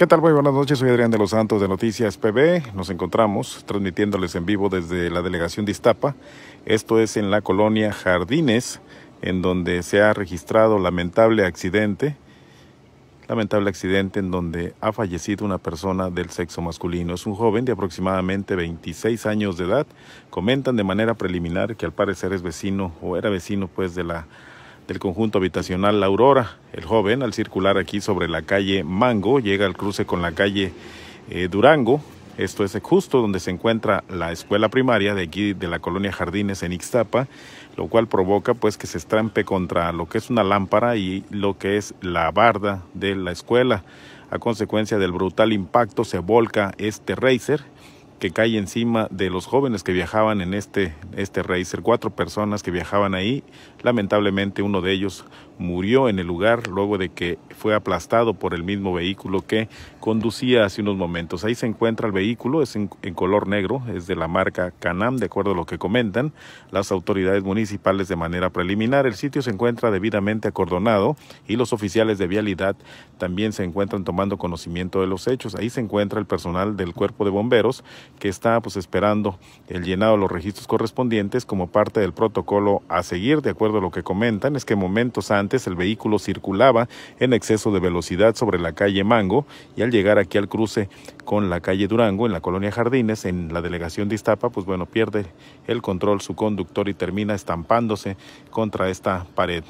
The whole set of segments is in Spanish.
¿Qué tal? Muy buenas noches, soy Adrián de los Santos de Noticias PB. Nos encontramos transmitiéndoles en vivo desde la delegación de Iztapa. Esto es en la colonia Jardines, en donde se ha registrado lamentable accidente. Lamentable accidente en donde ha fallecido una persona del sexo masculino. Es un joven de aproximadamente 26 años de edad. Comentan de manera preliminar que al parecer es vecino o era vecino pues de la el conjunto habitacional La Aurora. El joven, al circular aquí sobre la calle Mango, llega al cruce con la calle eh, Durango. Esto es justo donde se encuentra la escuela primaria de aquí de la colonia Jardines en Ixtapa, lo cual provoca pues que se estrampe contra lo que es una lámpara y lo que es la barda de la escuela. A consecuencia del brutal impacto se volca este racer que cae encima de los jóvenes que viajaban en este, este Racer. Cuatro personas que viajaban ahí. Lamentablemente uno de ellos murió en el lugar luego de que fue aplastado por el mismo vehículo que conducía hace unos momentos. Ahí se encuentra el vehículo, es en color negro, es de la marca Canam, de acuerdo a lo que comentan las autoridades municipales de manera preliminar. El sitio se encuentra debidamente acordonado y los oficiales de vialidad también se encuentran tomando conocimiento de los hechos. Ahí se encuentra el personal del cuerpo de bomberos que está pues esperando el llenado de los registros correspondientes como parte del protocolo a seguir. De acuerdo a lo que comentan, es que momentos antes el vehículo circulaba en exceso de velocidad sobre la calle Mango y al llegar aquí al cruce con la calle Durango, en la colonia Jardines, en la delegación de Iztapa, pues bueno, pierde el control su conductor y termina estampándose contra esta pared.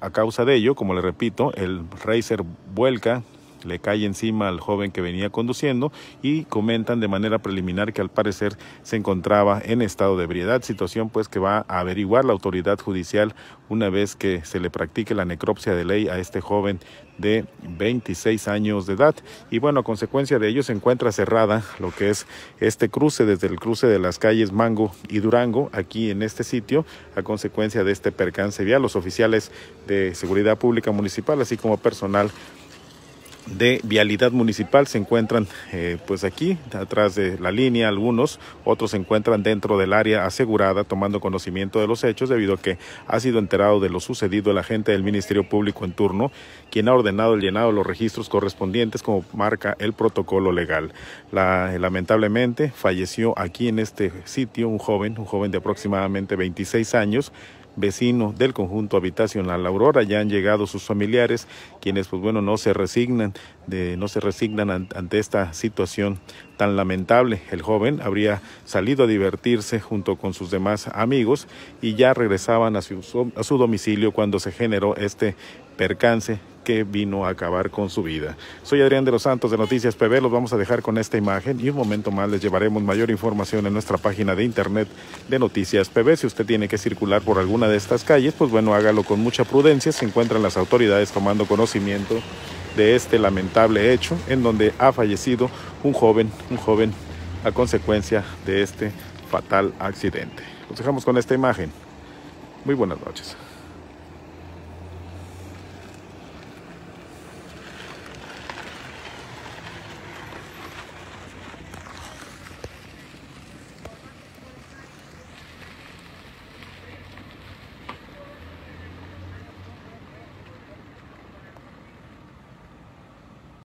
A causa de ello, como le repito, el Racer vuelca le cae encima al joven que venía conduciendo y comentan de manera preliminar que al parecer se encontraba en estado de ebriedad, situación pues que va a averiguar la autoridad judicial una vez que se le practique la necropsia de ley a este joven de 26 años de edad. Y bueno, a consecuencia de ello se encuentra cerrada lo que es este cruce desde el cruce de las calles Mango y Durango aquí en este sitio a consecuencia de este percance vial. Los oficiales de seguridad pública municipal, así como personal de vialidad municipal se encuentran eh, pues aquí atrás de la línea algunos otros se encuentran dentro del área asegurada tomando conocimiento de los hechos debido a que ha sido enterado de lo sucedido el agente del ministerio público en turno quien ha ordenado el llenado de los registros correspondientes como marca el protocolo legal eh, lamentablemente falleció aquí en este sitio un joven un joven de aproximadamente 26 años vecino del conjunto habitacional La Aurora. Ya han llegado sus familiares, quienes pues bueno no se resignan, no se resignan ante esta situación tan lamentable. El joven habría salido a divertirse junto con sus demás amigos y ya regresaban a su domicilio cuando se generó este percance que vino a acabar con su vida. Soy Adrián de los Santos de Noticias PB, los vamos a dejar con esta imagen y un momento más les llevaremos mayor información en nuestra página de internet de Noticias PB. Si usted tiene que circular por alguna de estas calles, pues bueno, hágalo con mucha prudencia, se encuentran las autoridades tomando conocimiento de este lamentable hecho en donde ha fallecido un joven, un joven a consecuencia de este fatal accidente. Los dejamos con esta imagen. Muy buenas noches.